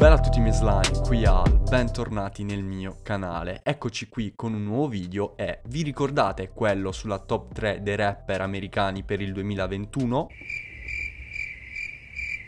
Bella a tutti i miei slime, qui Al, bentornati nel mio canale. Eccoci qui con un nuovo video e vi ricordate quello sulla top 3 dei rapper americani per il 2021?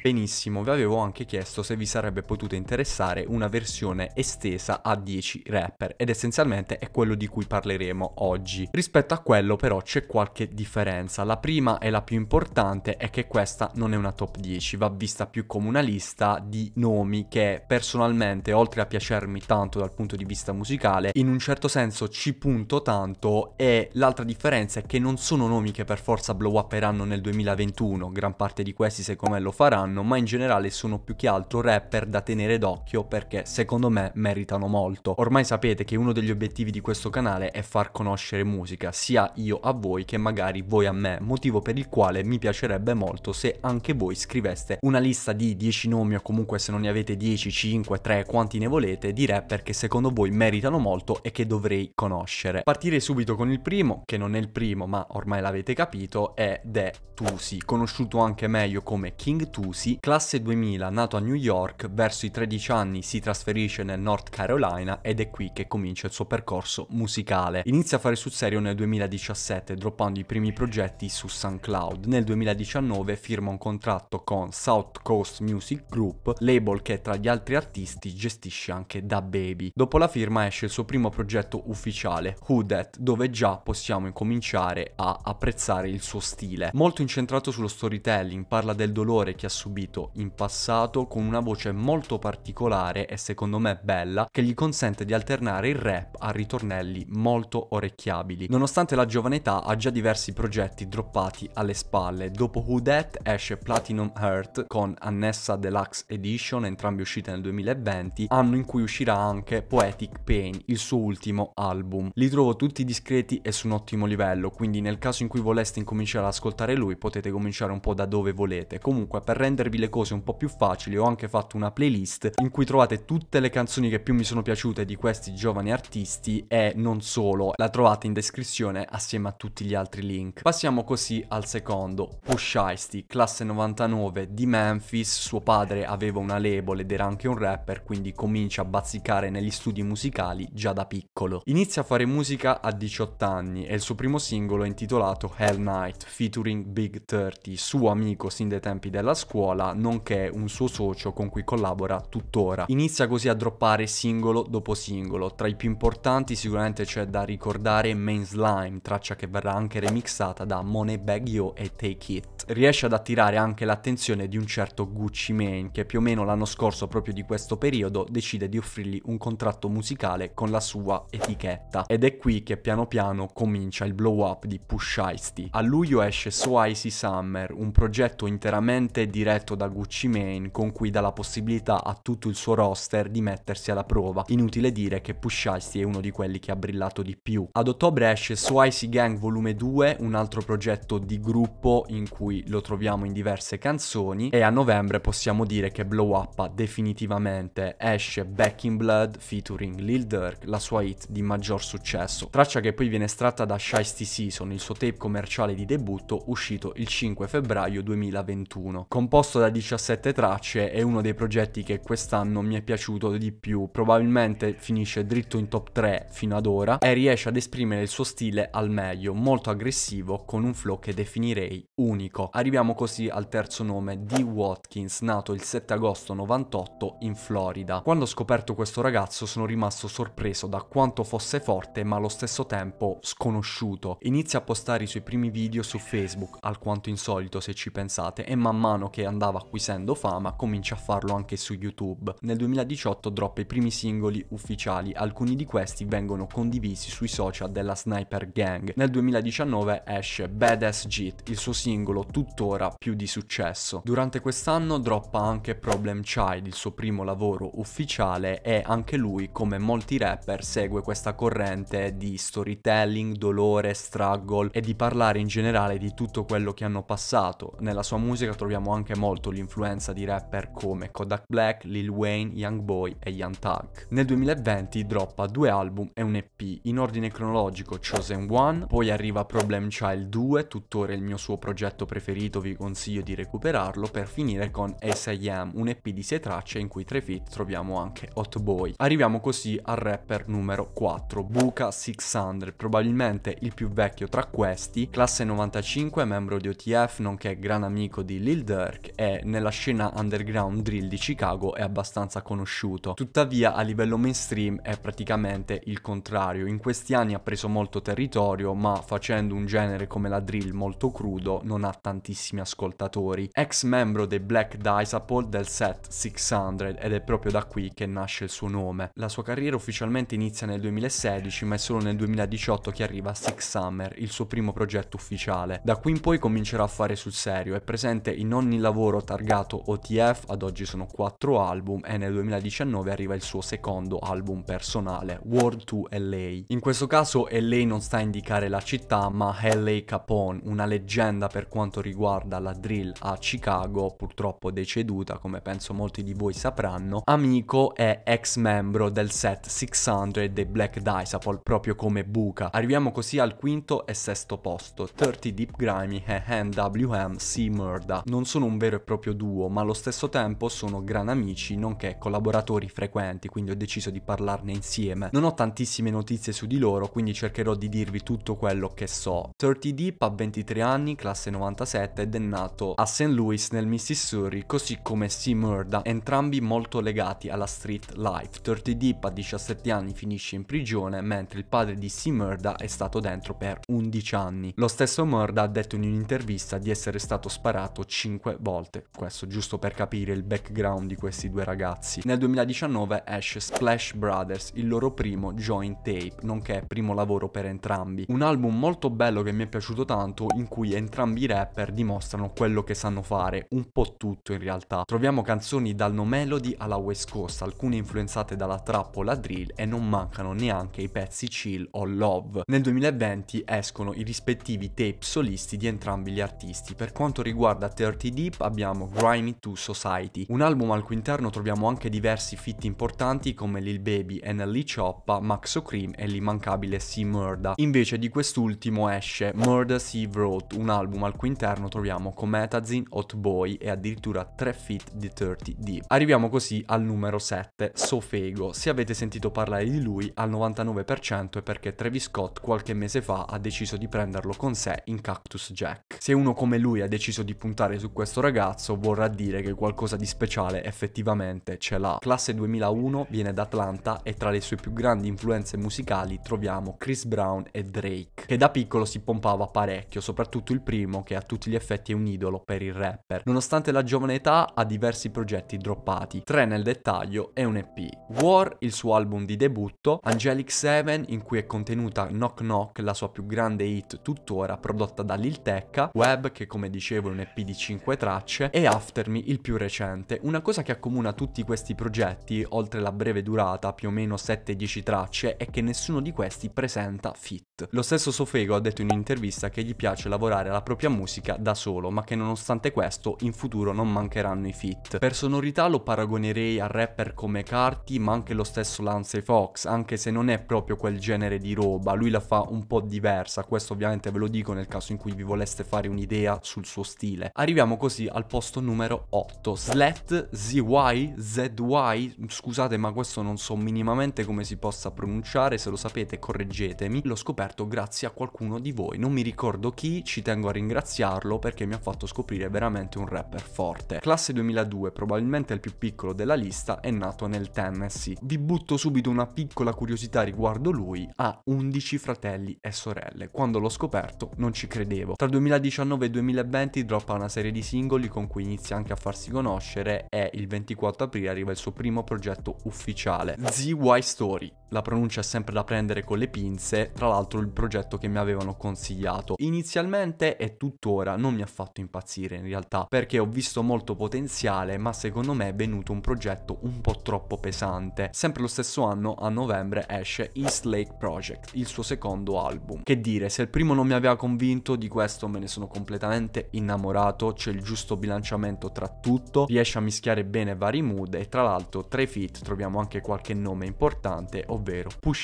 Benissimo, vi avevo anche chiesto se vi sarebbe potuta interessare una versione estesa a 10 rapper ed essenzialmente è quello di cui parleremo oggi. Rispetto a quello però c'è qualche differenza. La prima e la più importante è che questa non è una top 10, va vista più come una lista di nomi che personalmente, oltre a piacermi tanto dal punto di vista musicale, in un certo senso ci punto tanto e l'altra differenza è che non sono nomi che per forza blow uperanno nel 2021, gran parte di questi secondo me lo faranno fanno, ma in generale sono più che altro rapper da tenere d'occhio perché secondo me meritano molto. Ormai sapete che uno degli obiettivi di questo canale è far conoscere musica, sia io a voi che magari voi a me, motivo per il quale mi piacerebbe molto se anche voi scriveste una lista di 10 nomi o comunque se non ne avete 10, 5, 3, quanti ne volete, di rapper che secondo voi meritano molto e che dovrei conoscere. Partire subito con il primo, che non è il primo ma ormai l'avete capito, è è Tusi, conosciuto anche meglio come King Tusi Ramsey, classe 2000, nato a New York, verso i 13 anni si trasferisce nel North Carolina ed è qui che comincia il suo percorso musicale. Inizia a fare sul serio nel 2017, droppando i primi progetti su SoundCloud. Nel 2019 firma un contratto con South Coast Music Group, label che tra gli altri artisti gestisce anche Da Baby. Dopo la firma esce il suo primo progetto ufficiale, Who That, dove già possiamo incominciare a apprezzare il suo stile. Molto incentrato sullo storytelling, parla del dolore che ha subito subito in passato con una voce molto particolare e secondo me bella che gli consente di alternare il rap a ritornelli molto orecchiabili. Nonostante la giovane età ha già diversi progetti droppati alle spalle. Dopo Who That esce Platinum Heart con annessa Deluxe Edition, entrambi uscite nel 2020, anno in cui uscirà anche Poetic Pain, il suo ultimo album. Li trovo tutti discreti e su un ottimo livello, quindi nel caso in cui voleste incominciare ad ascoltare lui potete cominciare un po' da dove volete. Comunque per rendere rendervi le cose un po' più facili ho anche fatto una playlist in cui trovate tutte le canzoni che più mi sono piaciute di questi giovani artisti e non solo, la trovate in descrizione assieme a tutti gli altri link. Passiamo così al secondo, Push Heisty, classe 99 di Memphis, suo padre aveva una label ed era anche un rapper quindi comincia a bazzicare negli studi musicali già da piccolo. Inizia a fare musica a 18 anni e il suo primo singolo è intitolato Hell Night featuring Big 30, suo amico sin dai tempi della scuola Nicola, nonché un suo socio con cui collabora tuttora. Inizia così a droppare singolo dopo singolo, tra i più importanti sicuramente c'è da ricordare Main Slime, traccia che verrà anche remixata da Moneybag Yo e Take It. Riesce ad attirare anche l'attenzione di un certo Gucci Mane, che più o meno l'anno scorso proprio di questo periodo decide di offrirgli un contratto musicale con la sua etichetta. Ed è qui che piano piano comincia il blow up di Push Ice A luglio esce So Icy Summer, un progetto interamente diretto diretto da Gucci Mane con cui dà la possibilità a tutto il suo roster di mettersi alla prova. Inutile dire che Push Icy è uno di quelli che ha brillato di più. Ad ottobre esce So Icy Gang Volume 2, un altro progetto di gruppo in cui lo troviamo in diverse canzoni e a novembre possiamo dire che Blow Up definitivamente esce Back in Blood featuring Lil Durk, la sua hit di maggior successo, traccia che poi viene estratta da Shiesty Season, il suo tape commerciale di debutto uscito il 5 febbraio 2021. Composto composto da 17 tracce, è uno dei progetti che quest'anno mi è piaciuto di più, probabilmente finisce dritto in top 3 fino ad ora e riesce ad esprimere il suo stile al meglio, molto aggressivo, con un flow che definirei unico. Arriviamo così al terzo nome, D. Watkins, nato il 7 agosto 98 in Florida. Quando ho scoperto questo ragazzo sono rimasto sorpreso da quanto fosse forte ma allo stesso tempo sconosciuto. Inizia a postare i suoi primi video su Facebook, alquanto insolito se ci pensate, e man mano che andava acquisendo fama comincia a farlo anche su YouTube. Nel 2018 droppa i primi singoli ufficiali, alcuni di questi vengono condivisi sui social della Sniper Gang. Nel 2019 esce Badass Jit, il suo singolo tuttora più di successo. Durante quest'anno droppa anche Problem Child, il suo primo lavoro ufficiale e anche lui, come molti rapper, segue questa corrente di storytelling, dolore, struggle e di parlare in generale di tutto quello che hanno passato. Nella sua musica troviamo anche molto l'influenza di rapper come Kodak Black, Lil Wayne, Young Boy e Young Thug. Nel 2020 droppa due album e un EP in ordine cronologico Chosen One, poi arriva Problem Child 2, tuttora il mio suo progetto preferito, vi consiglio di recuperarlo, per finire con S.I.M., un EP di 6 tracce in cui tra i feat troviamo anche Hot Boy. Arriviamo così al rapper numero 4, Buka 600, probabilmente il più vecchio tra questi, classe 95, membro di OTF, nonché gran amico di Lil Durk che è nella scena underground drill di Chicago è abbastanza conosciuto. Tuttavia a livello mainstream è praticamente il contrario. In questi anni ha preso molto territorio, ma facendo un genere come la drill molto crudo non ha tantissimi ascoltatori. Ex membro dei Black Disciple del set 600 ed è proprio da qui che nasce il suo nome. La sua carriera ufficialmente inizia nel 2016, ma è solo nel 2018 che arriva a Six Summer, il suo primo progetto ufficiale. Da qui in poi comincerà a fare sul serio, è presente in ogni lavoro lavoro targato OTF, ad oggi sono 4 album e nel 2019 arriva il suo secondo album personale, World to LA. In questo caso LA non sta a indicare la città ma LA Capone, una leggenda per quanto riguarda la drill a Chicago, purtroppo deceduta come penso molti di voi sapranno, amico e ex membro del set 600 e dei Black Disciple proprio come Buca. Arriviamo così al quinto e sesto posto, 30 Deep Grimy e NWM Sea Murda. Non sono un vero vero e proprio duo, ma allo stesso tempo sono gran amici, nonché collaboratori frequenti, quindi ho deciso di parlarne insieme. Non ho tantissime notizie su di loro, quindi cercherò di dirvi tutto quello che so. 30 Deep ha 23 anni, classe 97, ed è nato a St. Louis nel Mississippi, così come C. Murda, entrambi molto legati alla street life. 30 Deep a 17 anni finisce in prigione, mentre il padre di C. Murda è stato dentro per 11 anni. Lo stesso Murda ha detto in un'intervista di essere stato sparato 5 volte volte. Questo giusto per capire il background di questi due ragazzi. Nel 2019 esce Splash Brothers, il loro primo joint tape, nonché primo lavoro per entrambi. Un album molto bello che mi è piaciuto tanto, in cui entrambi i rapper dimostrano quello che sanno fare, un po' tutto in realtà. Troviamo canzoni dal no melody alla West Coast, alcune influenzate dalla trap o la drill e non mancano neanche i pezzi chill o love. Nel 2020 escono i rispettivi tape solisti di entrambi gli artisti. Per quanto riguarda 30 Deep abbiamo Grimy to Society, un album al cui interno troviamo anche diversi fit importanti come Lil Baby, Nelly Choppa, Maxo Cream e l'immancabile Sea Murda. Invece di quest'ultimo esce Murda Sea Wrote, un album al cui interno troviamo Cometazine, Hot Boy e addirittura 3 fit di 30D. Arriviamo così al numero 7, Sofego. Se avete sentito parlare di lui, al 99% è perché Travis Scott qualche mese fa ha deciso di prenderlo con sé in Cactus Jack. Se uno come lui ha deciso di puntare su questo ragazzo, ragazzo vorrà dire che qualcosa di speciale effettivamente ce l'ha. Classe 2001 viene da Atlanta e tra le sue più grandi influenze musicali troviamo Chris Brown e Drake, che da piccolo si pompava parecchio, soprattutto il primo che a tutti gli effetti è un idolo per il rapper. Nonostante la giovane età ha diversi progetti droppati, tre nel dettaglio e un EP. War, il suo album di debutto, Angelic 7 in cui è contenuta Knock Knock, la sua più grande hit tuttora prodotta da Lil Tecca, Web che come dicevo è un EP di 5 tracce, tracce, e After Me, il più recente. Una cosa che accomuna tutti questi progetti, oltre la breve durata, più o meno 7-10 tracce, è che nessuno di questi presenta fit. Lo stesso Sofego ha detto in un'intervista che gli piace lavorare la propria musica da solo, ma che nonostante questo in futuro non mancheranno i fit. Per sonorità lo paragonerei a rapper come Carti, ma anche lo stesso Lance Fox, anche se non è proprio quel genere di roba, lui la fa un po' diversa, questo ovviamente ve lo dico nel caso in cui vi voleste fare un'idea sul suo stile. Arriviamo così al posto numero 8, Slat ZY, ZY, scusate ma questo non so minimamente come si possa pronunciare, se lo sapete correggetemi, l'ho scoperto scoperto grazie a qualcuno di voi. Non mi ricordo chi, ci tengo a ringraziarlo perché mi ha fatto scoprire veramente un rapper forte. Classe 2002, probabilmente il più piccolo della lista, è nato nel Tennessee. Vi butto subito una piccola curiosità riguardo lui, ha 11 fratelli e sorelle. Quando l'ho scoperto non ci credevo. Tra 2019 e 2020 droppa una serie di singoli con cui inizia anche a farsi conoscere e il 24 aprile arriva il suo primo progetto ufficiale, ZY Story. La pronuncia è sempre da prendere con le pinze, tra l'altro il progetto che mi avevano consigliato. Inizialmente e tuttora non mi ha fatto impazzire in realtà perché ho visto molto potenziale ma secondo me è venuto un progetto un po' troppo pesante. Sempre lo stesso anno a novembre esce East Lake Project, il suo secondo album. Che dire, se il primo non mi aveva convinto di questo me ne sono completamente innamorato, c'è il giusto bilanciamento tra tutto, riesce a mischiare bene vari mood e tra l'altro tra i feat troviamo anche qualche nome importante ovvero Push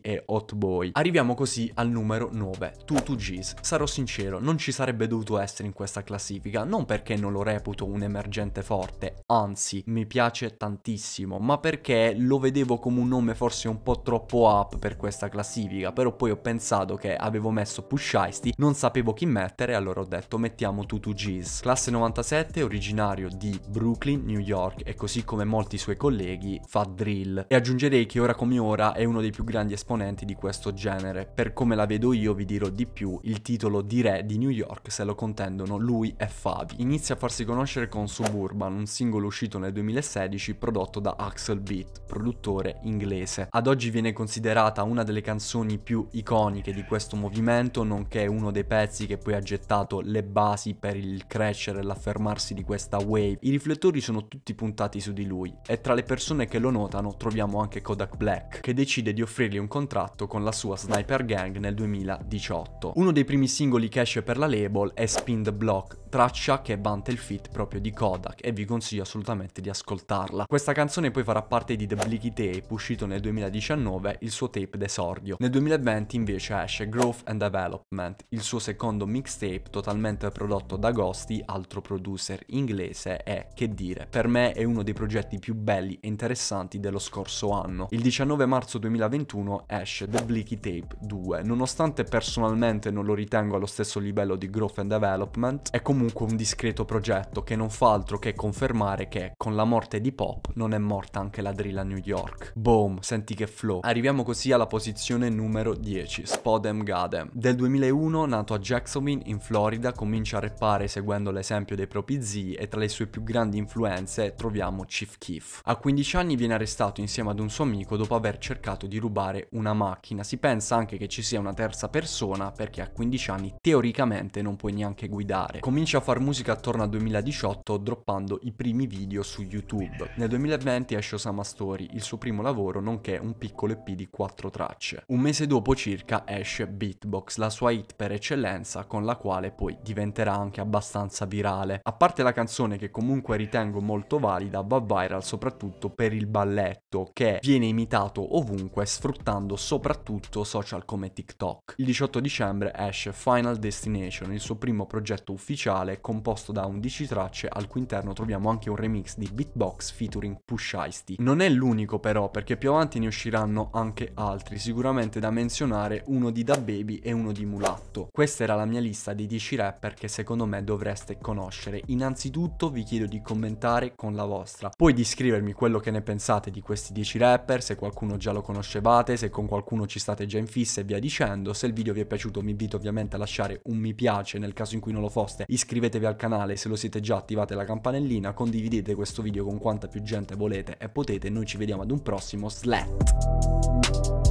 e Hot Boy. Arriviamo così così al numero 9, 2 2 Sarò sincero, non ci sarebbe dovuto essere in questa classifica, non perché non lo reputo un emergente forte, anzi, mi piace tantissimo, ma perché lo vedevo come un nome forse un po' troppo up per questa classifica, però poi ho pensato che avevo messo Push Heisty, non sapevo chi mettere, allora ho detto mettiamo 2 2 Classe 97, originario di Brooklyn, New York, e così come molti suoi colleghi fa drill. E aggiungerei che ora come ora è uno dei più grandi esponenti di questo genere, per come la vedo io vi dirò di più, il titolo di re di New York se lo contendono lui e Fabi. Inizia a farsi conoscere con Suburban, un singolo uscito nel 2016 prodotto da Axel Beat, produttore inglese. Ad oggi viene considerata una delle canzoni più iconiche di questo movimento, nonché uno dei pezzi che poi ha gettato le basi per il crescere e l'affermarsi di questa wave. I riflettori sono tutti puntati su di lui e tra le persone che lo notano troviamo anche Kodak Black, che decide di offrirgli un contratto con la sua sniper Gang nel 2018. Uno dei primi singoli che esce per la label è Spin the Block, traccia che è Fit proprio di Kodak e vi consiglio assolutamente di ascoltarla. Questa canzone poi farà parte di The Bleaky Tape uscito nel 2019, il suo tape d'esordio. Nel 2020 invece esce Growth and Development, il suo secondo mixtape totalmente prodotto da Ghosty, altro producer inglese e, che dire, per me è uno dei progetti più belli e interessanti dello scorso anno. Il 19 marzo 2021 esce The Bleaky Tape 2, nonostante personalmente non lo ritengo allo stesso livello di Growth and Development, è comunque comunque un discreto progetto che non fa altro che confermare che con la morte di Pop non è morta anche la drill a New York. Boom, senti che flow. Arriviamo così alla posizione numero 10, Spodem Gadem. Del 2001, nato a Jacksonville in Florida, comincia a reppare seguendo l'esempio dei propri zii e tra le sue più grandi influenze troviamo Chief Keef. A 15 anni viene arrestato insieme ad un suo amico dopo aver cercato di rubare una macchina. Si pensa anche che ci sia una terza persona perché a 15 anni teoricamente non puoi neanche guidare. Comincia comincia a far musica attorno al 2018 droppando i primi video su YouTube. Nel 2020 esce Osama Story, il suo primo lavoro, nonché un piccolo EP di 4 tracce. Un mese dopo circa esce Beatbox, la sua hit per eccellenza con la quale poi diventerà anche abbastanza virale. A parte la canzone che comunque ritengo molto valida, va viral soprattutto per il balletto che viene imitato ovunque sfruttando soprattutto social come TikTok. Il 18 dicembre esce Final Destination, il suo primo progetto ufficiale totale composto da 11 tracce al cui interno troviamo anche un remix di Beatbox featuring Push Ice Non è l'unico però perché più avanti ne usciranno anche altri, sicuramente da menzionare uno di Da Baby e uno di Mulatto. Questa era la mia lista dei 10 rapper che secondo me dovreste conoscere. Innanzitutto vi chiedo di commentare con la vostra, poi di scrivermi quello che ne pensate di questi 10 rapper, se qualcuno già lo conoscevate, se con qualcuno ci state già in fissa e via dicendo. Se il video vi è piaciuto mi invito ovviamente a lasciare un mi piace nel caso in cui non lo foste, iscrivetevi iscrivetevi al canale se lo siete già, attivate la campanellina, condividete questo video con quanta più gente volete e potete, noi ci vediamo ad un prossimo SLAT.